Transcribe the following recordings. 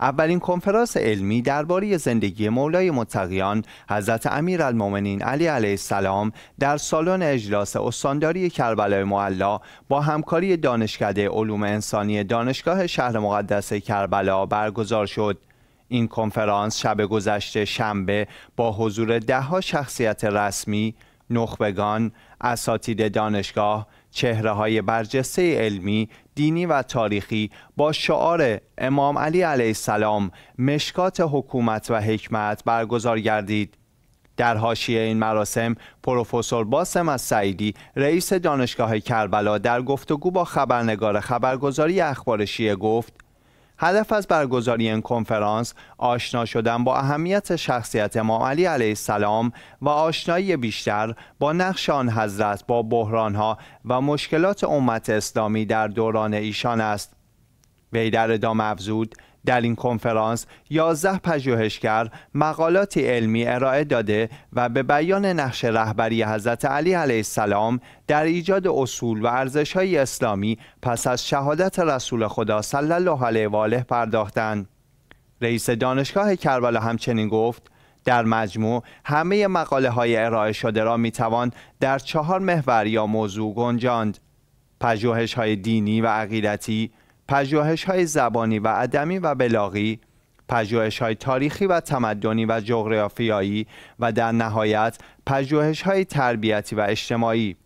اولین کنفرانس علمی درباره زندگی مولای متقیان حضرت امیرالمؤمنین علی علیه السلام در سالن اجلاس استانداری کربلا معلا با همکاری دانشکده علوم انسانی دانشگاه شهر مقدس کربلا برگزار شد. این کنفرانس شب گذشته شنبه با حضور دهها شخصیت رسمی نخبگان، اساتید دانشگاه، چهره های برجسته علمی، دینی و تاریخی با شعار امام علی علیه السلام مشکات حکومت و حکمت برگزار گردید. در حاشیه این مراسم پروفسور باسم از سعیدی رئیس دانشگاه کربلا در گفتگو با خبرنگار خبرگزاری اخبار گفت هدف از برگزاری این کنفرانس آشنا شدن با اهمیت شخصیت امام علی علیه السلام و آشنایی بیشتر با نقش آن حضرت با بحرانها و مشکلات امت اسلامی در دوران ایشان است وی در ادامه افزود در این کنفرانس یازده پژوهشگر مقالات علمی ارائه داده و به بیان نقش رهبری حضرت علی علیه السلام در ایجاد اصول و های اسلامی پس از شهادت رسول خدا صلی الله علیه و آله پرداختند. رئیس دانشگاه کربلا همچنین گفت در مجموع همه مقاله های ارائه شده را می در چهار محور یا موضوع گنجاند پژوهش های دینی و عقیدتی پجوهش های زبانی و ادمی و بلاغی پژوهش های تاریخی و تمدنی و جغرافیایی و در نهایت پژوهش های تربیتی و اجتماعی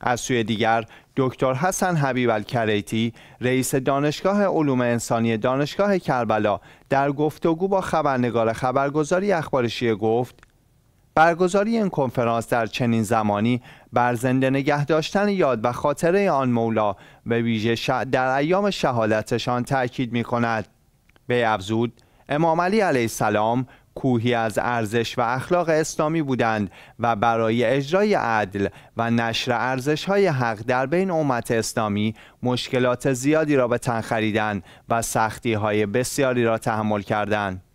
از سوی دیگر دکتر حسن حبیب الکریتی رئیس دانشگاه علوم انسانی دانشگاه کربلا در گفتگو با خبرنگار خبرگزاری اخبارشی گفت برگزاری این کنفرانس در چنین زمانی بر زنده نگه داشتن یاد و خاطره آن مولا به ویژه در ایام شهادتشان تاکید می کند به افزود امام علی علیه السلام کوهی از ارزش و اخلاق اسلامی بودند و برای اجرای عدل و نشر ارزش های حق در بین امت اسلامی مشکلات زیادی را به تن خریدند و سختی های بسیاری را تحمل کردند